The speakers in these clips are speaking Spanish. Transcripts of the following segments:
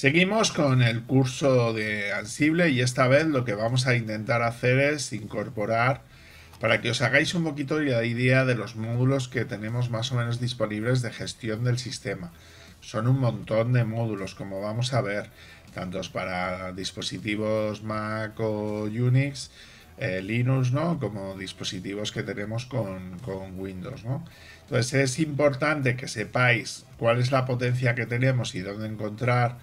Seguimos con el curso de Ansible y esta vez lo que vamos a intentar hacer es incorporar para que os hagáis un poquito la idea de los módulos que tenemos más o menos disponibles de gestión del sistema. Son un montón de módulos, como vamos a ver, tantos para dispositivos Mac o Unix, eh, Linux, ¿no? Como dispositivos que tenemos con, con Windows, ¿no? Entonces es importante que sepáis cuál es la potencia que tenemos y dónde encontrar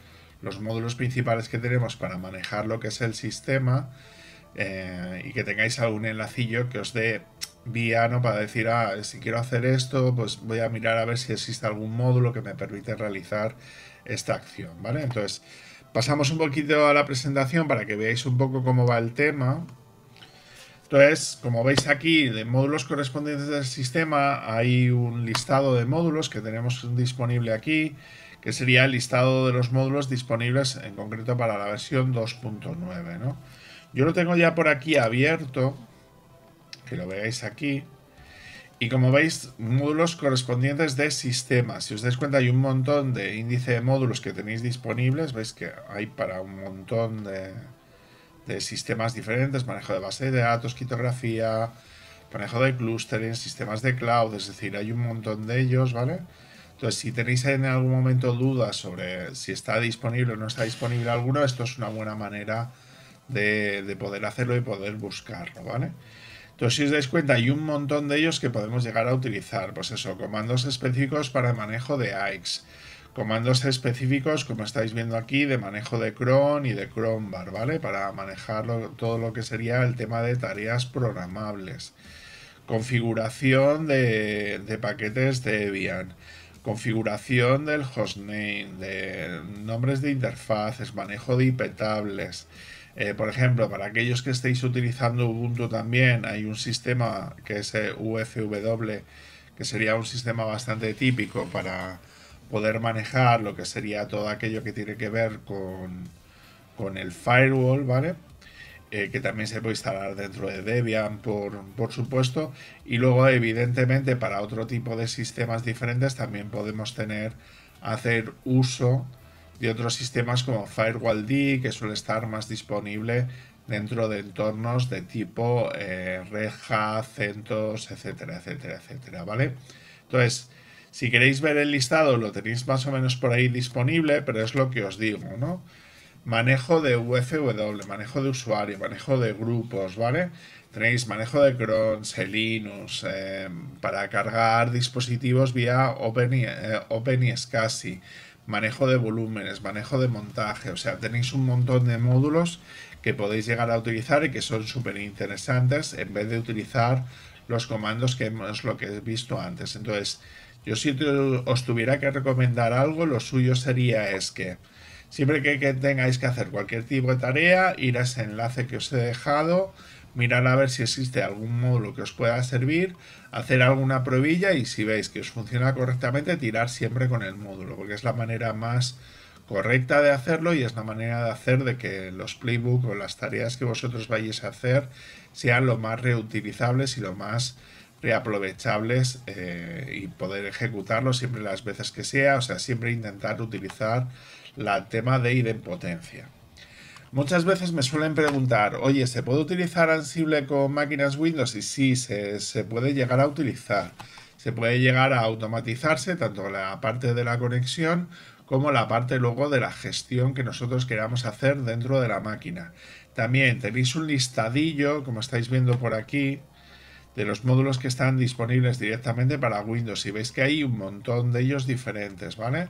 los módulos principales que tenemos para manejar lo que es el sistema eh, y que tengáis algún enlacillo que os dé vía ¿no? para decir, ah, si quiero hacer esto, pues voy a mirar a ver si existe algún módulo que me permite realizar esta acción, ¿vale? Entonces, pasamos un poquito a la presentación para que veáis un poco cómo va el tema. Entonces, como veis aquí, de módulos correspondientes del sistema, hay un listado de módulos que tenemos disponible aquí que sería el listado de los módulos disponibles en concreto para la versión 2.9. ¿no? Yo lo tengo ya por aquí abierto, que lo veáis aquí. Y como veis, módulos correspondientes de sistemas. Si os dais cuenta, hay un montón de índice de módulos que tenéis disponibles. Veis que hay para un montón de, sistemas diferentes. Manejo de base de datos, criptografía, manejo de clustering, sistemas de cloud. Es decir, hay un montón de ellos, ¿vale? vale entonces, si tenéis en algún momento dudas sobre si está disponible o no está disponible alguno, esto es una buena manera de, poder hacerlo y poder buscarlo, ¿vale? Entonces, si os dais cuenta, hay un montón de ellos que podemos llegar a utilizar. Pues eso, comandos específicos para el manejo de AIX. Comandos específicos, como estáis viendo aquí, de manejo de Chrome y de cronbar, ¿vale? Para manejar todo lo que sería el tema de tareas programables. Configuración de, de paquetes de Debian configuración del hostname, de nombres de interfaces, manejo de IP tables. Eh, por ejemplo, para aquellos que estéis utilizando Ubuntu también, hay un sistema que es eh, UFW, que sería un sistema bastante típico para poder manejar lo que sería todo aquello que tiene que ver con, con el firewall, ¿vale? Eh, que también se puede instalar dentro de Debian, por, supuesto. Y luego, evidentemente, para otro tipo de sistemas diferentes también podemos tener, hacer uso de otros sistemas como Firewall D, que suele estar más disponible dentro de entornos de tipo eh, reja, CentOS, etcétera, etcétera, etcétera, ¿vale? Entonces, si queréis ver el listado, lo tenéis más o menos por ahí disponible, pero es lo que os digo, ¿no? manejo de UFW, manejo de usuario, manejo de grupos, ¿vale? Tenéis manejo de crons, Linux, em, para cargar dispositivos vía Open, y, eh, SCASI, SCSI, manejo de volúmenes, manejo de montaje, o sea, tenéis un montón de módulos que podéis llegar a utilizar y que son súper interesantes en vez de utilizar los comandos que hemos lo que he visto antes. Entonces, yo si os tuviera que recomendar algo, lo suyo sería es que Siempre que, tengáis que hacer cualquier tipo de tarea, ir a ese enlace que os he dejado, mirar a ver si existe algún módulo que os pueda servir, hacer alguna probilla y si veis que os funciona correctamente, tirar siempre con el módulo, porque es la manera más correcta de hacerlo y es la manera de hacer de que los playbooks o las tareas que vosotros vayáis a hacer sean lo más reutilizables y lo más aprovechables eh, y poder ejecutarlo siempre las veces que sea, o sea, siempre intentar utilizar la tema de idempotencia. Muchas veces me suelen preguntar, oye, ¿se puede utilizar Ansible con máquinas Windows? Y sí, se, se puede llegar a utilizar. Se puede llegar a automatizarse tanto la parte de la conexión como la parte luego de la gestión que nosotros queramos hacer dentro de la máquina. También tenéis un listadillo, como estáis viendo por aquí, de los módulos que están disponibles directamente para Windows. Y veis que hay un montón de ellos diferentes, ¿vale?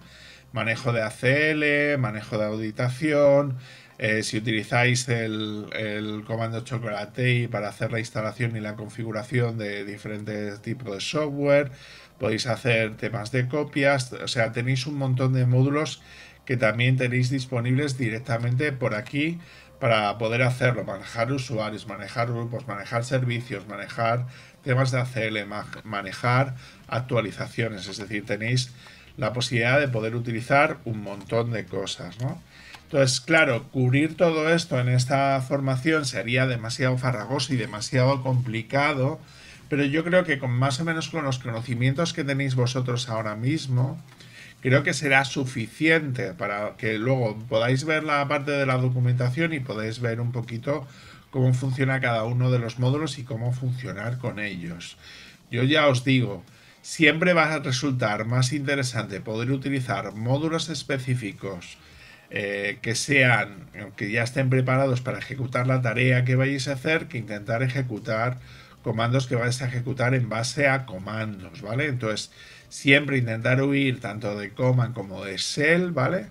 Manejo de ACL, manejo de auditación. Eh, si utilizáis el, el comando Chocolatey para hacer la instalación y la configuración de diferentes tipos de software, podéis hacer temas de copias, o sea, tenéis un montón de módulos que también tenéis disponibles directamente por aquí para poder hacerlo, manejar usuarios, manejar grupos, manejar servicios, manejar temas de ACL, manejar actualizaciones, es decir, tenéis la posibilidad de poder utilizar un montón de cosas, ¿no? Entonces, claro, cubrir todo esto en esta formación sería demasiado farragoso y demasiado complicado, pero yo creo que con más o menos con los conocimientos que tenéis vosotros ahora mismo, creo que será suficiente para que luego podáis ver la parte de la documentación y podáis ver un poquito cómo funciona cada uno de los módulos y cómo funcionar con ellos. Yo ya os digo, siempre va a resultar más interesante poder utilizar módulos específicos eh, que sean, que ya estén preparados para ejecutar la tarea que vayáis a hacer, que intentar ejecutar comandos que vais a ejecutar en base a comandos, ¿vale? Entonces, siempre intentar huir tanto de Coman como de Shell, ¿vale?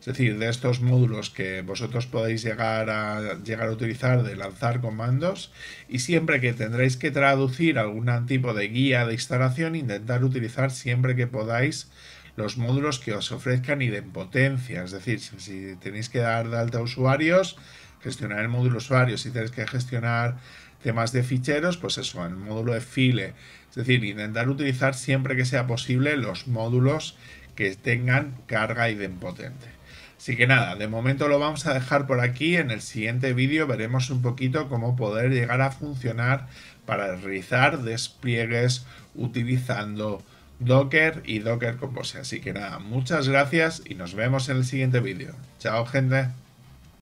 Es decir, de estos módulos que vosotros podéis llegar a, llegar a utilizar de lanzar comandos y siempre que tendréis que traducir algún tipo de guía de instalación, intentar utilizar siempre que podáis los módulos que os ofrezcan y den potencia. Es decir, si tenéis que dar de alta usuarios, gestionar el módulo usuario, si tenéis que gestionar Temas de ficheros, pues eso, el módulo de file. Es decir, intentar utilizar siempre que sea posible los módulos que tengan carga idempotente. Así que nada, de momento lo vamos a dejar por aquí. En el siguiente vídeo veremos un poquito cómo poder llegar a funcionar para realizar despliegues utilizando Docker y Docker Compose. Así que nada, muchas gracias y nos vemos en el siguiente vídeo. Chao gente.